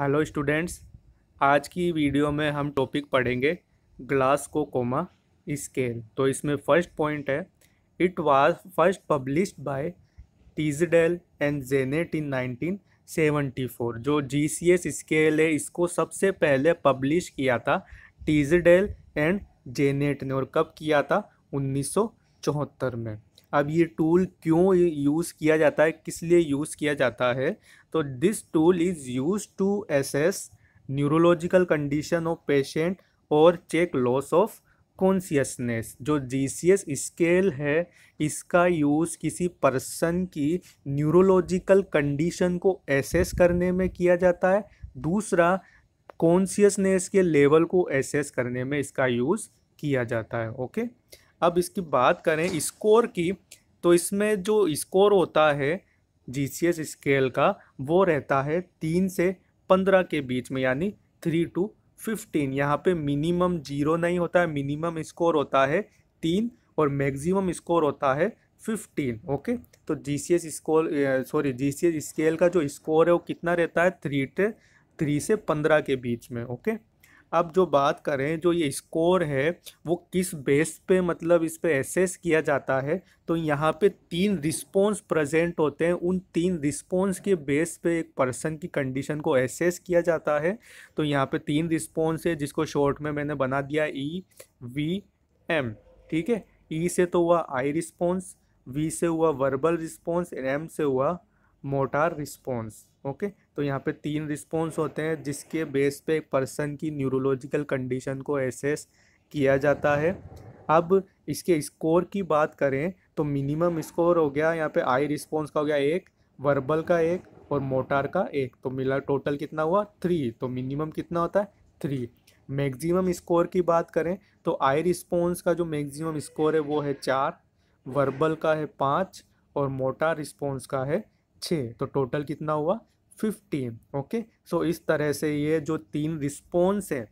hello students आज की video में हम टॉपिक पढ़ेंगे ग्लास को कोमा स्केल तो इसमें फर्स्ट पॉइंट है it was first published by Teasdale and Jennett in 1974 जो जी सी एस स्केल है इसको सबसे पहले पब्लिश किया था टीजडेल एंड जेनेट ने और कब किया था 1974 में अब ये टूल क्यों यूज़ किया जाता है किस लिए यूज़ किया जाता है तो this tool is use to assess neurological condition of patient और चेक लॉस ऑफ कॉन्सियसनेस जो जी सी एस स्केल है इसका यूज़ किसी पर्सन की न्यूरोलॉजिकल कंडीशन को एसेस करने में किया जाता है दूसरा कॉन्सियसनेस के लेवल को एसेस करने में इसका यूज़ किया जाता है ओके अब इसकी बात करें स्कोर की तो इसमें जो स्कोर होता है जी स्केल का वो रहता है तीन से पंद्रह के बीच में यानी थ्री टू फिफ्टीन यहाँ पे मिनिमम जीरो नहीं होता है मिनिमम स्कोर होता है तीन और मैक्सिमम स्कोर होता है फिफ्टीन ओके तो G C S score sorry G C S scale का जो स्कोर है वो कितना रहता है थ्री टे थ्री से पंद्रह के बीच में ओके अब जो बात करें जो ये स्कोर है वो किस बेस पे मतलब इस पे एसेस किया जाता है तो यहाँ पे तीन रिस्पॉन्स प्रेजेंट होते हैं उन तीन रिस्पॉन्स के बेस पे एक पर्सन की कंडीशन को एसेस किया जाता है तो यहाँ पे तीन रिस्पॉन्स है जिसको शॉर्ट में मैंने बना दिया ई वी एम ठीक है ई e से तो हुआ आई रिस्पॉन्स वी से हुआ वर्बल रिस्पॉन्स एंड एम से हुआ मोटार रिस्पॉन्स ओके तो यहाँ पे तीन रिस्पॉन्स होते हैं जिसके बेस पे एक पर्सन की न्यूरोलॉजिकल कंडीशन को एसेस किया जाता है अब इसके स्कोर की बात करें तो मिनिमम स्कोर हो गया यहाँ पे आई रिस्पॉन्स का हो गया एक वर्बल का एक और मोटार का एक तो मिला टोटल कितना हुआ थ्री तो मिनिमम कितना होता है थ्री मैक्सिमम स्कोर की बात करें तो आई रिस्पॉन्स का जो मैक्सिमम स्कोर है वो है चार वर्बल का है पाँच और मोटार रिस्पॉन्स का है छः तो टोटल कितना हुआ फिफ्टीन ओके सो इस तरह से ये जो तीन रिस्पॉन्स है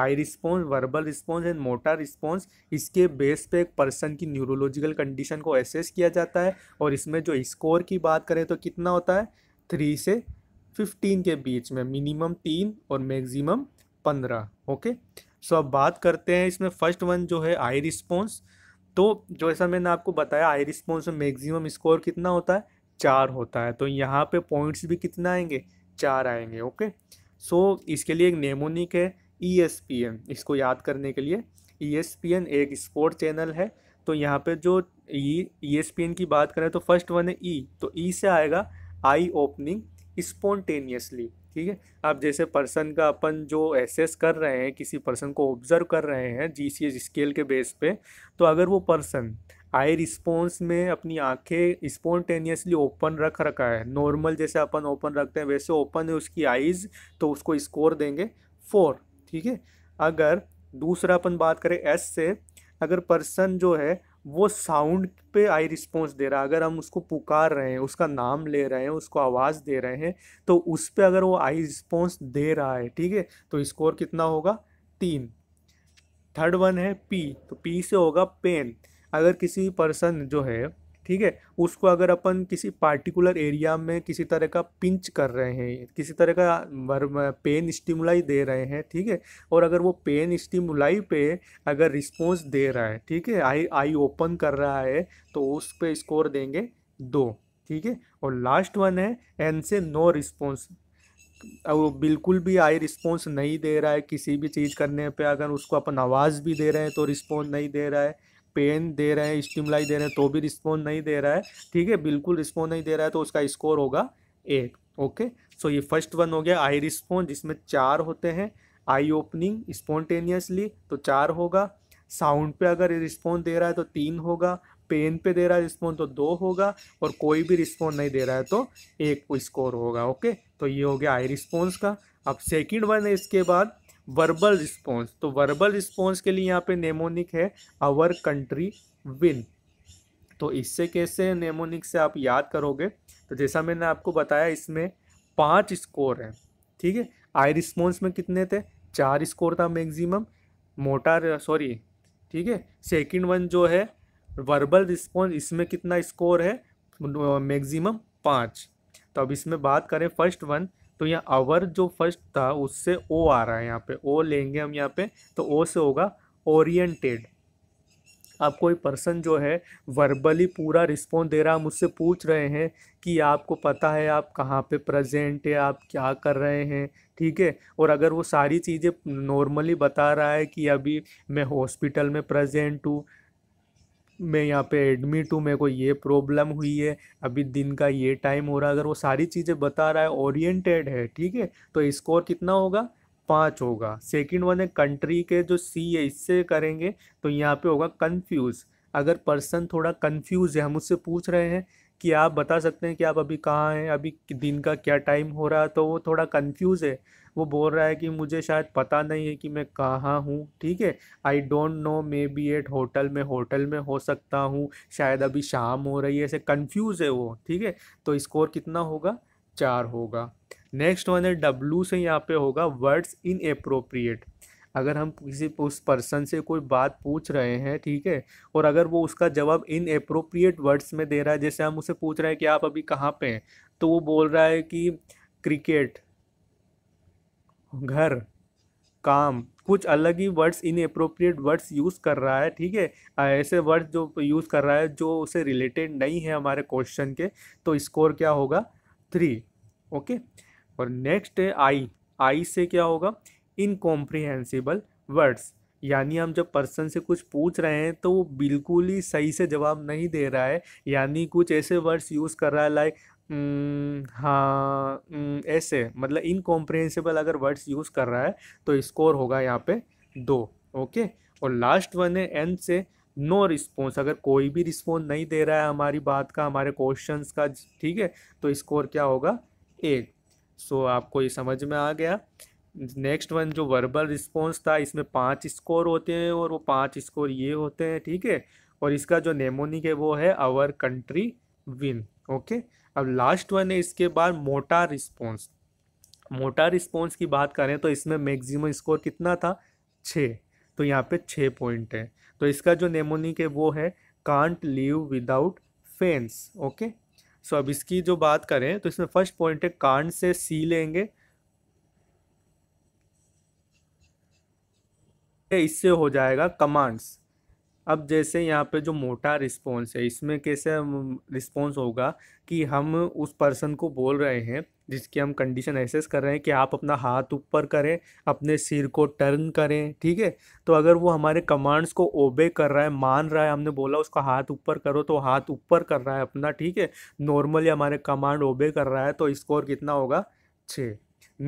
eye response verbal response and motor response इसके बेस पे एक पर्सन की न्यूरोलॉजिकल कंडीशन को एसेस किया जाता है और इसमें जो स्कोर की बात करें तो कितना होता है थ्री से फिफ्टीन के बीच में मिनिमम तीन और मैक्सिमम पंद्रह ओके सो अब बात करते हैं इसमें फर्स्ट वन जो है आई रिस्पॉन्स तो जैसा मैंने आपको बताया आई रिस्पॉन्स में मैक्सिमम स्कोर कितना होता है चार होता है तो यहाँ पे पॉइंट्स भी कितना आएंगे चार आएंगे ओके सो so, इसके लिए एक नेमोनिक है ई e इसको याद करने के लिए ई e एक स्पोर्ट चैनल है तो यहाँ पे जो ई e, ई की बात करें तो फर्स्ट वन है ई तो ई से आएगा आई ओपनिंग स्पॉन्टेनियसली ठीक है अब जैसे पर्सन का अपन जो एसेस कर रहे हैं किसी पर्सन को ऑब्जर्व कर रहे हैं जी स्केल के बेस पे तो अगर वो पर्सन आई रिस्पॉन्स में अपनी आंखें स्पॉन्टेनियसली ओपन रख रखा है नॉर्मल जैसे अपन ओपन रखते हैं वैसे ओपन है उसकी आईज तो उसको स्कोर देंगे फोर ठीक है अगर दूसरा अपन बात करें एस से अगर पर्सन जो है वो साउंड पे आई रिस्पॉन्स दे रहा है अगर हम उसको पुकार रहे हैं उसका नाम ले रहे हैं उसको आवाज़ दे रहे हैं तो उस पर अगर वो आई रिस्पॉन्स दे रहा है ठीक है तो स्कोर कितना होगा तीन थर्ड वन है पी तो पी से होगा पेन अगर किसी पर्सन जो है ठीक है उसको अगर अपन किसी पार्टिकुलर एरिया में किसी तरह का पिंच कर रहे हैं किसी तरह का पेन स्टिमुलाई दे रहे हैं ठीक है और अगर वो पेन स्टिमुलाई पे अगर रिस्पॉन्स दे रहा है ठीक है आई आई ओपन कर रहा है तो उस पर स्कोर देंगे दो ठीक है और लास्ट वन है एन से नो रिस्पॉन्स वो बिल्कुल भी आई रिस्पॉन्स नहीं दे रहा है किसी भी चीज़ करने पर अगर उसको अपन आवाज़ भी दे रहे हैं तो रिस्पॉन्स नहीं दे रहा है पेन दे रहे हैं स्टिमलाई दे रहे हैं तो भी रिस्पॉन्स नहीं दे रहा है ठीक है बिल्कुल रिस्पॉन्स नहीं दे रहा है तो उसका स्कोर होगा एक ओके सो ये फर्स्ट वन हो गया आई रिस्पॉन्स जिसमें चार होते हैं आई ओपनिंग स्पॉन्टेनियसली तो चार होगा साउंड पे अगर रिस्पॉन्स दे रहा है तो तीन होगा पेन पे दे रहा है रिस्पॉन्स तो दो होगा और कोई भी रिस्पॉन्स नहीं दे रहा है तो एक स्कोर होगा ओके तो ये हो गया आई रिस्पॉन्स का अब सेकेंड वन है इसके बाद वर्बल रिस्पॉन्स तो वर्बल रिस्पॉन्स के लिए यहाँ पे नेमोनिक है आवर कंट्री विन तो इससे कैसे नेमोनिक से आप याद करोगे तो जैसा मैंने आपको बताया इसमें पांच स्कोर हैं ठीक है आई रिस्पॉन्स में कितने थे चार स्कोर था मैक्सिमम मोटा सॉरी ठीक है सेकंड वन जो है वर्बल रिस्पॉन्स इसमें कितना स्कोर है मैक्सिमम पाँच तो अब इसमें बात करें फर्स्ट वन तो यहाँ आवर जो फर्स्ट था उससे ओ आ रहा है यहाँ पे ओ लेंगे हम यहाँ पे तो ओ से होगा ओरिएंटेड आप कोई पर्सन जो है वर्बली पूरा रिस्पॉन्स दे रहा हम उससे पूछ रहे हैं कि आपको पता है आप कहाँ पे प्रेजेंट है आप क्या कर रहे हैं ठीक है और अगर वो सारी चीज़ें नॉर्मली बता रहा है कि अभी मैं हॉस्पिटल में प्रेजेंट हूँ में यहाँ पे एडमिट हूँ मेरे को ये प्रॉब्लम हुई है अभी दिन का ये टाइम हो रहा है अगर वो सारी चीज़ें बता रहा है ओरिएंटेड है ठीक है तो स्कोर कितना होगा पाँच होगा सेकंड वन है कंट्री के जो सी है इससे करेंगे तो यहाँ पे होगा कंफ्यूज अगर पर्सन थोड़ा कंफ्यूज है हम उससे पूछ रहे हैं कि आप बता सकते हैं कि आप अभी कहाँ हैं अभी दिन का क्या टाइम हो रहा है तो वो थोड़ा कंफ्यूज है वो बोल रहा है कि मुझे शायद पता नहीं है कि मैं कहाँ हूँ ठीक है I don't know maybe at hotel में होटल में हो सकता हूँ शायद अभी शाम हो रही है ऐसे कंफ्यूज है वो ठीक है तो स्कोर कितना होगा चार होगा नेक्स्ट वन है डब्लू से यहाँ पे होगा वर्ड्स इन अप्रोप्रिएट अगर हम किसी उस पर्सन से कोई बात पूछ रहे हैं ठीक है और अगर वो उसका जवाब इन अप्रोप्रिएट वर्ड्स में दे रहा है जैसे हम उसे पूछ रहे हैं कि आप अभी कहाँ पे हैं तो वो बोल रहा है कि क्रिकेट घर काम कुछ अलग ही words inappropriate words use कर रहा है ठीक है ऐसे वर्ड जो यूज़ कर रहा है जो उसे रिलेटेड नहीं है हमारे क्वेश्चन के तो स्कोर क्या होगा थ्री ओके और नेक्स्ट है आई आई से क्या होगा इनकॉम्प्रिहेंसिबल वर्ड्स यानी हम जब पर्सन से कुछ पूछ रहे हैं तो वो बिल्कुल ही सही से जवाब नहीं दे रहा है यानी कुछ ऐसे वर्ड्स यूज़ कर रहा है लाइक हाँ ऐसे मतलब इनकॉम्प्रिहेंसिबल अगर वर्ड्स यूज़ कर रहा है तो स्कोर होगा यहाँ पे दो ओके और लास्ट वन है एंड से नो रिस्पॉन्स अगर कोई भी रिस्पॉन्स नहीं दे रहा है हमारी बात का हमारे क्वेश्चन का ठीक है तो स्कोर क्या होगा एक सो so, आपको ये समझ में आ गया नेक्स्ट वन जो वर्बल रिस्पॉन्स था इसमें पांच स्कोर होते हैं और वो पांच स्कोर ये होते हैं ठीक है और इसका जो नेमोनिक है वो है आवर कंट्री विन ओके अब लास्ट वन है इसके बाद मोटा रिस्पॉन्स मोटा रिस्पॉन्स की बात करें तो इसमें मैक्सिमम स्कोर कितना था छः तो यहाँ पे छः पॉइंट है तो इसका जो नेमोनिक है वो है can't live without fence okay so अब इसकी जो बात करें तो इसमें फर्स्ट पॉइंट है कांट से सी लेंगे इससे हो जाएगा कमांड्स अब जैसे यहाँ पे जो मोटा रिस्पॉन्स है इसमें कैसे रिस्पॉन्स होगा कि हम उस पर्सन को बोल रहे हैं जिसकी हम कंडीशन एसेस कर रहे हैं कि आप अपना हाथ ऊपर करें अपने सिर को टर्न करें ठीक है तो अगर वो हमारे कमांड्स को ओबे कर रहा है मान रहा है हमने बोला उसका हाथ ऊपर करो तो हाथ ऊपर कर रहा है अपना ठीक है नॉर्मली हमारे कमांड ओबे कर रहा है तो स्कोर कितना होगा छः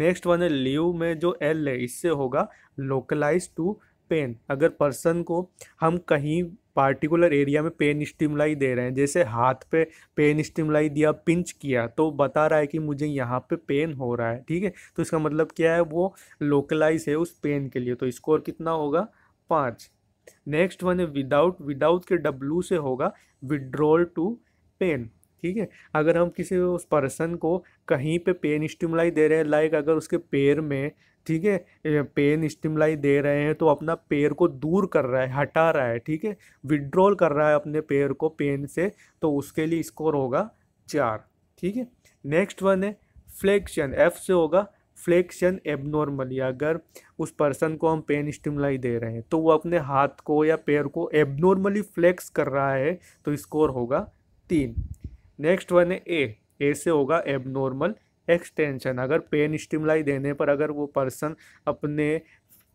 नेक्स्ट वन है लीव में जो एल है इससे होगा लोकलाइज टू पेन अगर पर्सन को हम कहीं पार्टिकुलर एरिया में पेन स्टिमुलाई दे रहे हैं जैसे हाथ पे पेन स्टिमुलाई दिया पिंच किया तो बता रहा है कि मुझे यहाँ पे पेन हो रहा है ठीक है तो इसका मतलब क्या है वो लोकलाइज है उस पेन के लिए तो स्कोर कितना होगा पाँच नेक्स्ट वन है विदाउट विदाउट के डब्लू से होगा विड्रॉल टू पेन ठीक है अगर हम किसी उस पर्सन को कहीं पे पेन स्टिमुलाई दे रहे हैं लाइक अगर उसके पैर में ठीक है पेन स्टिमुलाई दे रहे हैं तो अपना पैर को दूर कर रहा है हटा रहा है ठीक है विड्रॉल कर रहा है अपने पैर को पेन से तो उसके लिए स्कोर होगा चार ठीक है नेक्स्ट वन है फ्लेक्शन एफ से होगा फ्लेक्शन एबनॉर्मली अगर उस पर्सन को हम पेन स्टिमुलाई दे रहे हैं तो वो अपने हाथ को या पैर को एबनॉर्मली फ्लेक्स कर रहा है तो स्कोर होगा तीन नेक्स्ट वन है ए ए से होगा एबनॉर्मल एक्सटेंशन अगर पेन स्टिमलाई देने पर अगर वो पर्सन अपने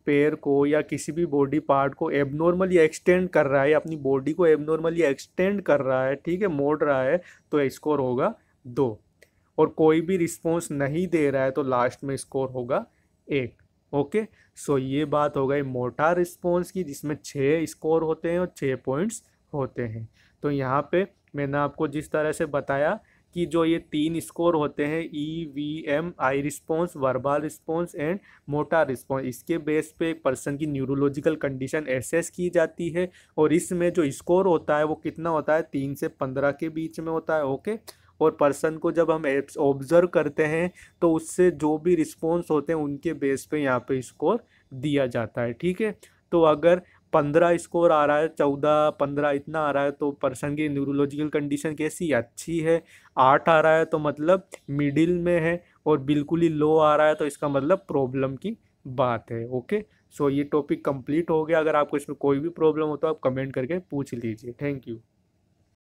पैर को या किसी भी बॉडी पार्ट को एबनॉर्मली एक्सटेंड कर रहा है अपनी बॉडी को एबनॉर्मली एक्सटेंड कर रहा है ठीक है मोड़ रहा है तो स्कोर होगा दो और कोई भी रिस्पॉन्स नहीं दे रहा है तो लास्ट में स्कोर होगा एक ओके सो ये बात हो गई मोटा रिस्पॉन्स की जिसमें छः स्कोर होते हैं और छः पॉइंट्स होते हैं तो यहाँ पे मैंने आपको जिस तरह से बताया कि जो ये तीन स्कोर होते हैं E V M I response verbal response and motor response इसके बेस पे एक पर्सन की न्यूरोलॉजिकल कंडीशन एसेस की जाती है और इसमें जो स्कोर होता है वो कितना होता है तीन से पंद्रह के बीच में होता है ओके और पर्सन को जब हम ऑब्जर्व करते हैं तो उससे जो भी रिस्पॉन्स होते हैं उनके बेस पे यहाँ पे स्कोर दिया जाता है ठीक है तो अगर पंद्रह स्कोर आ रहा है चौदह पंद्रह इतना आ रहा है तो पर्सन की न्यूरोलॉजिकल कंडीशन कैसी अच्छी है आठ आ रहा है तो मतलब मिडिल में है और बिल्कुल ही लो आ रहा है तो इसका मतलब प्रॉब्लम की बात है ओके सो so, ये टॉपिक कंप्लीट हो गया अगर आपको इसमें कोई भी प्रॉब्लम हो तो आप कमेंट करके पूछ लीजिए थैंक यू